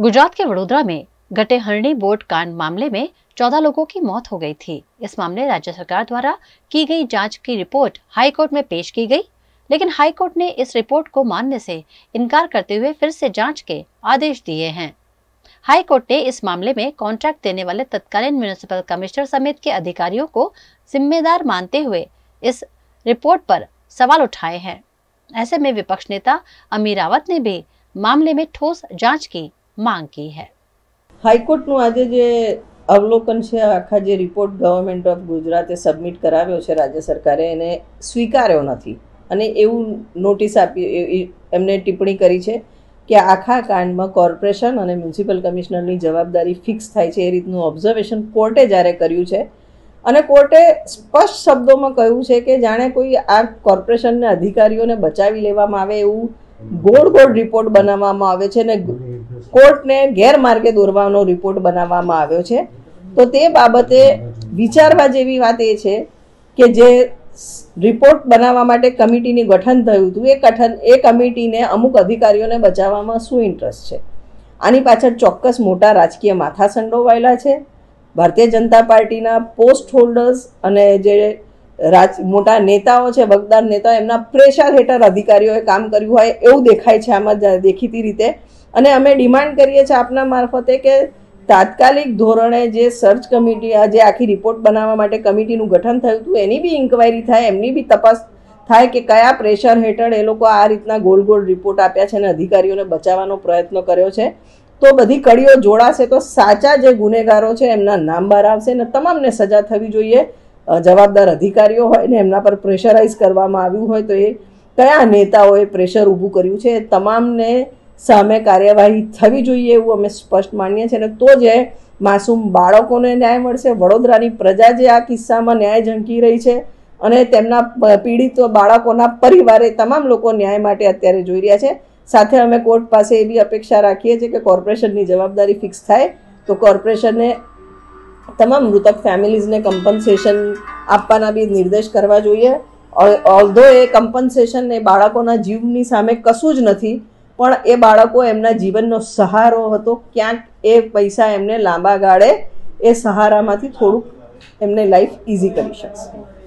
गुजरात के वडोदरा में घटे हरणी बोट कांड मामले में चौदह लोगों की मौत हो गई थी इस मामले राज्य सरकार द्वारा की गई जांच की रिपोर्ट हाईकोर्ट में पेश की गई लेकिन हाईकोर्ट ने इस रिपोर्ट को मानने से इनकार करते हुए फिर से जांच के आदेश दिए हैं हाईकोर्ट ने इस मामले में कॉन्ट्रैक्ट देने वाले तत्कालीन म्यूनिसिपल कमिश्नर समेत के अधिकारियों को जिम्मेदार मानते हुए इस रिपोर्ट पर सवाल उठाए हैं ऐसे में विपक्ष नेता अमीर रावत ने भी मामले में ठोस जांच की मांग की है હાઈકોર્ટનું આજે જે અવલોકન છે આખા જે રિપોર્ટ ગવર્મેન્ટ ઓફ ગુજરાતે સબમિટ કરાવ્યો છે રાજ્ય સરકારે એને સ્વીકાર્યો નથી અને એવું નોટિસ આપી એમને ટિપ્પણી કરી છે કે આખા કાંડમાં કોર્પોરેશન અને મ્યુનિસિપલ કમિશનરની જવાબદારી ફિક્સ થાય છે એ રીતનું ઓબ્ઝર્વેશન કોર્ટે જ્યારે કર્યું છે અને કોર્ટે સ્પષ્ટ શબ્દોમાં કહ્યું છે કે જાણે કોઈ આ કોર્પોરેશનના અધિકારીઓને બચાવી લેવામાં આવે એવું ગોળ ગોળ રિપોર્ટ બનાવવામાં આવે છે ને કોર્ટને ગેરમાર્ગે દોરવાનો રિપોર્ટ બનાવવામાં આવ્યો છે તો તે બાબતે વિચારવા જેવી વાત એ છે કે જે રિપોર્ટ બનાવવા માટે કમિટીની ગઠન થયું હતું એ કઠન એ કમિટીને અમુક અધિકારીઓને બચાવવામાં શું ઇન્ટરેસ્ટ છે આની પાછળ ચોક્કસ મોટા રાજકીય માથા સંડોવાયેલા છે ભારતીય જનતા પાર્ટીના પોસ્ટ હોલ્ડર્સ અને જે રાજ મોટા નેતાઓ છે બગદાર નેતાઓ એમના પ્રેશર હેઠળ અધિકારીઓએ કામ કર્યું હોય એવું દેખાય છે આમાં દેખીતી રીતે અને અમે ડિમાન્ડ કરીએ છીએ આપના મારફતે કે તાત્કાલિક ધોરણે જે સર્ચ કમિટી આ જે આખી રિપોર્ટ બનાવવા માટે કમિટીનું ગઠન થયું હતું એની બી ઇન્કવાયરી થાય એમની બી તપાસ થાય કે કયા પ્રેશર હેઠળ એ લોકો આ રીતના ગોલ ગોલ રિપોર્ટ આપ્યા છે અને અધિકારીઓને બચાવવાનો પ્રયત્ન કર્યો છે તો બધી કડીઓ જોડાશે તો સાચા જે ગુનેગારો છે એમના નામ બહાર આવશે અને તમામને સજા થવી જોઈએ જવાબદાર અધિકારીઓ હોય ને એમના પર પ્રેશરાઇઝ કરવામાં આવ્યું હોય તો એ કયા નેતાઓએ પ્રેશર ઊભું કર્યું છે તમામને સામે કાર્યવાહી થવી જોઈએ એવું અમે સ્પષ્ટ માનીએ છીએ અને તો જ માસૂમ બાળકોને ન્યાય મળશે વડોદરાની પ્રજા જે આ કિસ્સામાં ન્યાય ઝંકી રહી છે અને તેમના પીડિત બાળકોના પરિવારે તમામ લોકો ન્યાય માટે અત્યારે જોઈ રહ્યા છે સાથે અમે કોર્ટ પાસે એવી અપેક્ષા રાખીએ છીએ કે કોર્પોરેશનની જવાબદારી ફિક્સ થાય તો કોર્પોરેશનને તમામ મૃતક ફેમિલીઝને કમ્પન્સેશન આપવાના બી નિર્દેશ કરવા જોઈએ ઓલ્ધો એ કમ્પન્સેશન એ બાળકોના જીવની સામે કશું જ નથી પણ એ બાળકો એમના જીવનનો સહારો હતો ક્યાંક એ પૈસા એમને લાંબા ગાળે એ સહારામાંથી થોડુંક એમને લાઈફ ઇઝી કરી શકશે